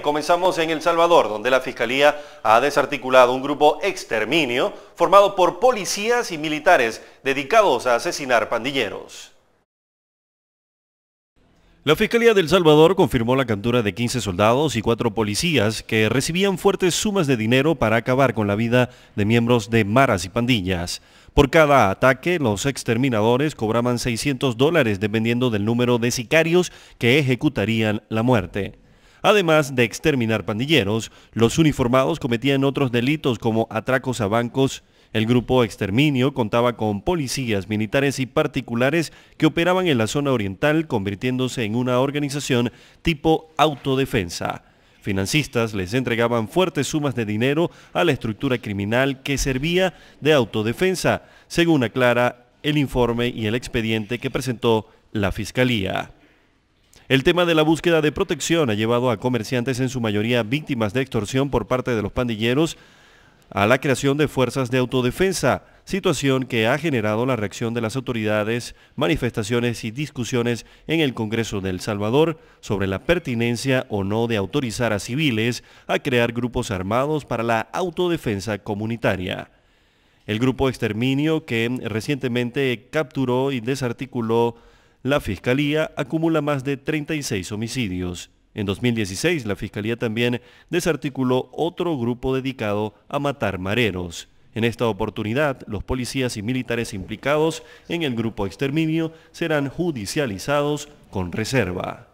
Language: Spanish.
comenzamos en El Salvador, donde la Fiscalía ha desarticulado un grupo exterminio formado por policías y militares dedicados a asesinar pandilleros. La Fiscalía del Salvador confirmó la captura de 15 soldados y 4 policías que recibían fuertes sumas de dinero para acabar con la vida de miembros de maras y pandillas. Por cada ataque, los exterminadores cobraban 600 dólares dependiendo del número de sicarios que ejecutarían la muerte. Además de exterminar pandilleros, los uniformados cometían otros delitos como atracos a bancos. El grupo Exterminio contaba con policías, militares y particulares que operaban en la zona oriental, convirtiéndose en una organización tipo autodefensa. Financistas les entregaban fuertes sumas de dinero a la estructura criminal que servía de autodefensa, según aclara el informe y el expediente que presentó la Fiscalía. El tema de la búsqueda de protección ha llevado a comerciantes, en su mayoría víctimas de extorsión por parte de los pandilleros, a la creación de fuerzas de autodefensa, situación que ha generado la reacción de las autoridades, manifestaciones y discusiones en el Congreso de El Salvador sobre la pertinencia o no de autorizar a civiles a crear grupos armados para la autodefensa comunitaria. El grupo Exterminio, que recientemente capturó y desarticuló la Fiscalía acumula más de 36 homicidios. En 2016, la Fiscalía también desarticuló otro grupo dedicado a matar mareros. En esta oportunidad, los policías y militares implicados en el grupo exterminio serán judicializados con reserva.